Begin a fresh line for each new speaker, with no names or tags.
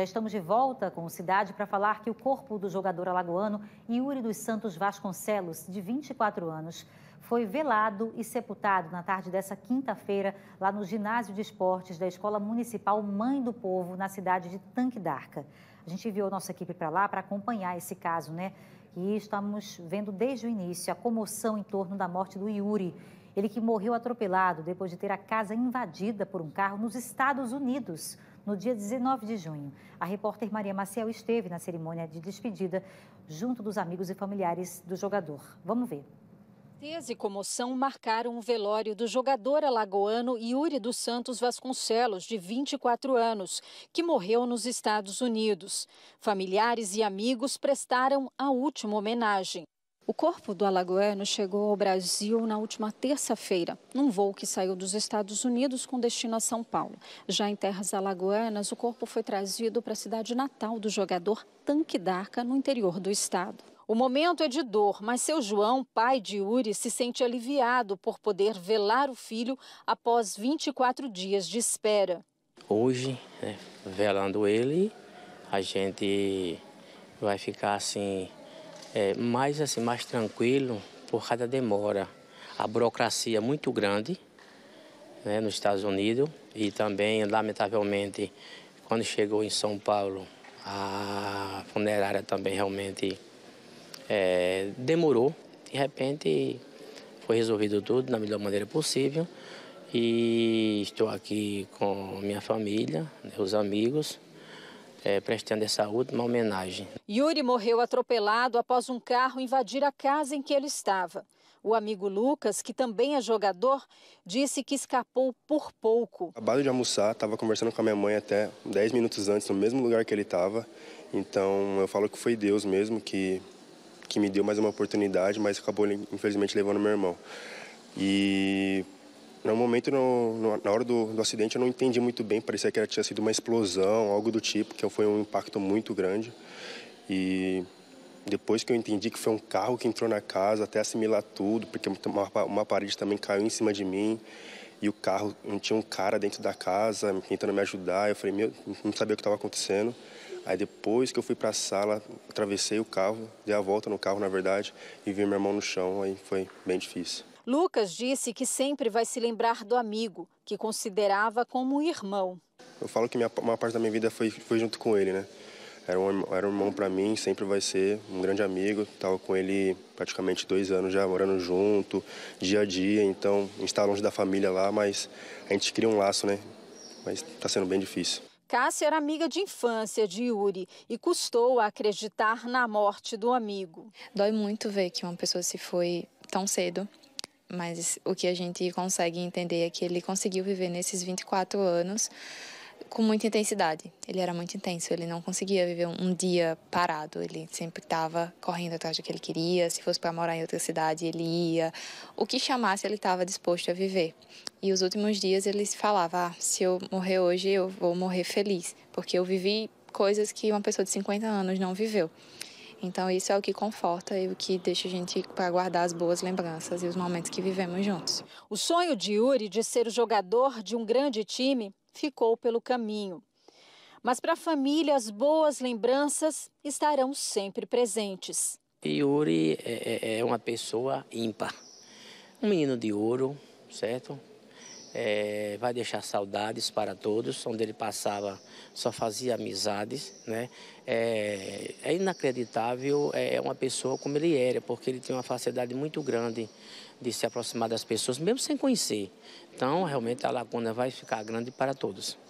Já estamos de volta com o Cidade para falar que o corpo do jogador alagoano Yuri dos Santos Vasconcelos, de 24 anos, foi velado e sepultado na tarde dessa quinta-feira lá no Ginásio de Esportes da Escola Municipal Mãe do Povo, na cidade de Tanque d'Arca. A gente enviou nossa equipe para lá para acompanhar esse caso, né? E estamos vendo desde o início a comoção em torno da morte do Yuri. Ele que morreu atropelado depois de ter a casa invadida por um carro nos Estados Unidos no dia 19 de junho. A repórter Maria Maciel esteve na cerimônia de despedida junto dos amigos e familiares do jogador. Vamos ver.
Tese e comoção marcaram o velório do jogador alagoano Yuri dos Santos Vasconcelos, de 24 anos, que morreu nos Estados Unidos. Familiares e amigos prestaram a última homenagem. O corpo do alagoano chegou ao Brasil na última terça-feira, num voo que saiu dos Estados Unidos com destino a São Paulo. Já em terras alagoanas, o corpo foi trazido para a cidade natal do jogador Tanque D'Arca, no interior do estado. O momento é de dor, mas seu João, pai de Yuri, se sente aliviado por poder velar o filho após 24 dias de espera.
Hoje, né, velando ele, a gente vai ficar assim é, mais assim, mais tranquilo por causa da demora. A burocracia é muito grande né, nos Estados Unidos e também, lamentavelmente, quando chegou em São Paulo, a funerária também realmente é, demorou. De repente, foi resolvido tudo da melhor maneira possível e estou aqui com minha família, meus né, amigos é, prestando essa última homenagem.
Yuri morreu atropelado após um carro invadir a casa em que ele estava. O amigo Lucas, que também é jogador, disse que escapou por pouco.
Acabado de almoçar, estava conversando com a minha mãe até 10 minutos antes, no mesmo lugar que ele estava. Então eu falo que foi Deus mesmo que, que me deu mais uma oportunidade, mas acabou infelizmente levando meu irmão. E no momento, no, no, na hora do, do, acidente, eu não entendi muito bem, parecia que era, tinha sido uma explosão, algo do tipo, que foi um impacto muito grande. E depois que eu entendi que foi um carro que entrou na casa, até assimilar tudo, porque uma, uma parede também caiu em cima de mim e o carro, tinha um cara dentro da casa tentando me ajudar. Eu falei, meu, não sabia o que estava acontecendo. Aí depois que eu fui para a sala, atravessei o carro, dei a volta no carro, na verdade, e vi meu irmão no chão, aí foi bem difícil.
Lucas disse que sempre vai se lembrar do amigo, que considerava como um irmão.
Eu falo que minha, uma parte da minha vida foi, foi junto com ele, né? Era um, era um irmão para mim, sempre vai ser um grande amigo. Estava com ele praticamente dois anos já, morando junto, dia a dia. Então, a gente está longe da família lá, mas a gente cria um laço, né? Mas está sendo bem difícil.
Cássia era amiga de infância
de Yuri e custou a acreditar na morte do amigo. Dói muito ver que uma pessoa se foi tão cedo mas o que a gente consegue entender é que ele conseguiu viver nesses 24 anos com muita intensidade. Ele era muito intenso, ele não conseguia viver um dia parado, ele sempre estava correndo atrás do que ele queria, se fosse para morar em outra cidade, ele ia. O que chamasse, ele estava disposto a viver. E os últimos dias ele falava: ah, se eu morrer hoje, eu vou morrer feliz, porque eu vivi coisas que uma pessoa de 50 anos não viveu. Então isso é o que conforta e o que deixa a gente para guardar as boas lembranças e os momentos que vivemos juntos. O sonho de Yuri de ser
o jogador de um grande time ficou pelo caminho. Mas para a família, as boas lembranças estarão sempre presentes.
Yuri é, é, é uma pessoa ímpar. Um menino de ouro, certo? é, vai deixar saudades para todos, onde ele passava só fazia amizades, né? É, é inacreditável é, é, uma pessoa como ele era, porque ele tinha uma facilidade muito grande de se aproximar das pessoas, mesmo sem conhecer. Então, realmente, a lacuna vai ficar grande para todos.